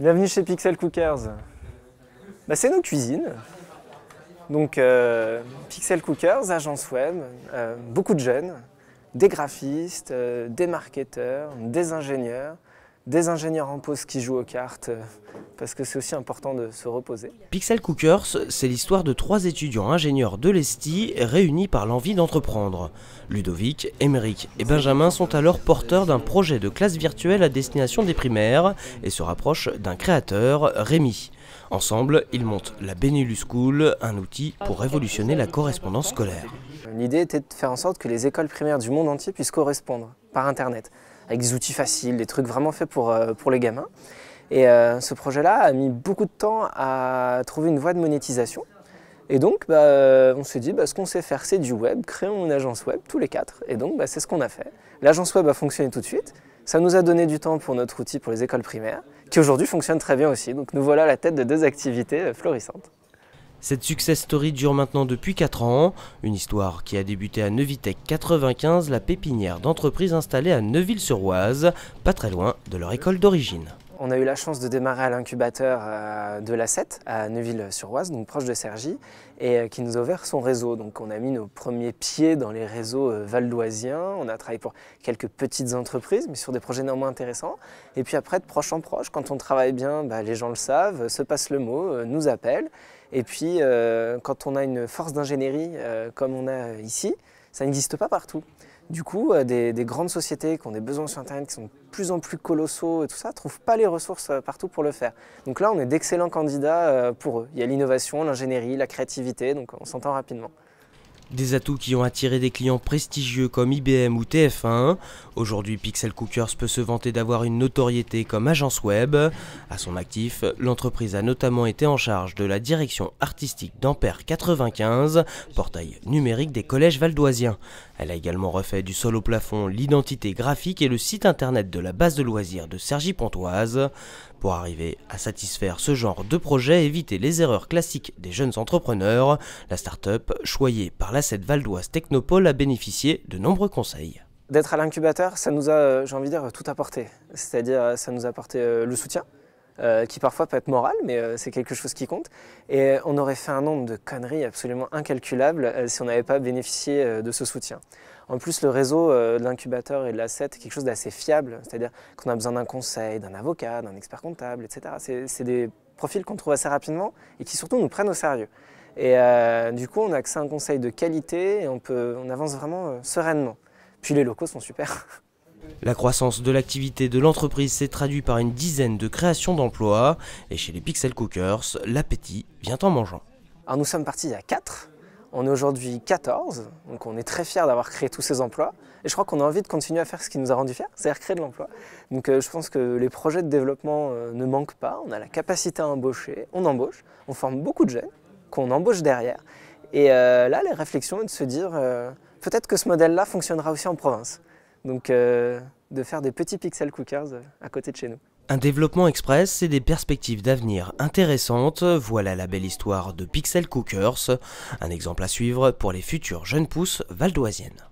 Bienvenue chez Pixel Cookers. Bah, c'est nos cuisines. Donc euh, Pixel Cookers, agence web, euh, beaucoup de jeunes, des graphistes, euh, des marketeurs, des ingénieurs, des ingénieurs en pause qui jouent aux cartes, euh, parce que c'est aussi important de se reposer. Pixel Cookers, c'est l'histoire de trois étudiants ingénieurs de l'ESTI réunis par l'envie d'entreprendre. Ludovic, Émeric et Benjamin sont alors porteurs d'un projet de classe virtuelle à destination des primaires et se rapprochent d'un créateur, Rémi. Ensemble, ils montent la Benelux School, un outil pour révolutionner la correspondance scolaire. L'idée était de faire en sorte que les écoles primaires du monde entier puissent correspondre par Internet avec des outils faciles, des trucs vraiment faits pour, euh, pour les gamins. Et euh, ce projet-là a mis beaucoup de temps à trouver une voie de monétisation. Et donc, bah, euh, on s'est dit, bah, ce qu'on sait faire, c'est du web, créons une agence web, tous les quatre. Et donc, bah, c'est ce qu'on a fait. L'agence web a fonctionné tout de suite. Ça nous a donné du temps pour notre outil pour les écoles primaires, qui aujourd'hui fonctionne très bien aussi. Donc, nous voilà à la tête de deux activités florissantes. Cette success story dure maintenant depuis 4 ans, une histoire qui a débuté à Neuvitech 95, la pépinière d'entreprise installée à Neuville-sur-Oise, pas très loin de leur école d'origine. On a eu la chance de démarrer à l'incubateur euh, de l'A7 à Neuville-sur-Oise, donc proche de Cergy, et euh, qui nous a ouvert son réseau. Donc on a mis nos premiers pieds dans les réseaux euh, valdoisiens, on a travaillé pour quelques petites entreprises, mais sur des projets néanmoins intéressants. Et puis après, de proche en proche, quand on travaille bien, bah, les gens le savent, se passe le mot, nous appellent. Et puis quand on a une force d'ingénierie comme on a ici, ça n'existe pas partout. Du coup, euh, des, grandes sociétés qui ont des besoins sur Internet qui sont de plus en plus colossaux et tout ça, ne trouvent pas les ressources euh, partout pour le faire. Donc là, on est d'excellents candidats euh, pour eux. Il y a l'innovation, l'ingénierie, la créativité, donc on s'entend rapidement. Des atouts qui ont attiré des clients prestigieux comme IBM ou TF1. Aujourd'hui, Pixel Cookers peut se vanter d'avoir une notoriété comme agence web. À son actif, l'entreprise a notamment été en charge de la direction artistique d'Ampère 95, portail numérique des collèges valdoisiens. Elle a également refait du sol au plafond l'identité graphique et le site internet de la base de loisirs de Sergi Pontoise. Pour arriver à satisfaire ce genre de projet, éviter les erreurs classiques des jeunes entrepreneurs, la start-up, choyée par l'asset valdoise Technopole, a bénéficié de nombreux conseils. D'être à l'incubateur, ça nous a, euh, j'ai envie de dire, tout apporté. C'est-à-dire, ça nous a apporté euh, le soutien, euh, qui parfois peut être moral, mais euh, c'est quelque chose qui compte. Et euh, on aurait fait un nombre de conneries absolument incalculables si on n'avait pas bénéficié de ce soutien. En plus, le réseau de l'incubateur et de l'asset est quelque chose d'assez fiable, c'est-à-dire qu'on a besoin d'un conseil, d'un avocat, d'un expert comptable, etc. C'est des profils qu'on trouve assez rapidement et qui surtout nous prennent au sérieux. Et du coup, on a accès à un conseil de qualité et on, peut, on avance vraiment sereinement. Puis les locaux sont super. La croissance de l'activité de l'entreprise s'est traduite par une dizaine de créations d'emplois et chez les Pixel Cookers, l'appétit vient en mangeant. Alors nous sommes partis il y a 4, on est aujourd'hui 14, donc on est très fiers d'avoir créé tous ces emplois et je crois qu'on a envie de continuer à faire ce qui nous a rendu fiers, c'est-à-dire créer de l'emploi. Donc euh, je pense que les projets de développement euh, ne manquent pas, on a la capacité à embaucher, on embauche, on forme beaucoup de jeunes qu'on embauche derrière et euh, là les réflexions sont de se dire peut-être que ce modèle-là fonctionnera aussi en province. Donc euh, de faire des petits pixel cookers euh, à côté de chez nous. Un développement express et des perspectives d'avenir intéressantes, voilà la belle histoire de Pixel Cookers, un exemple à suivre pour les futures jeunes pousses valdoisiennes.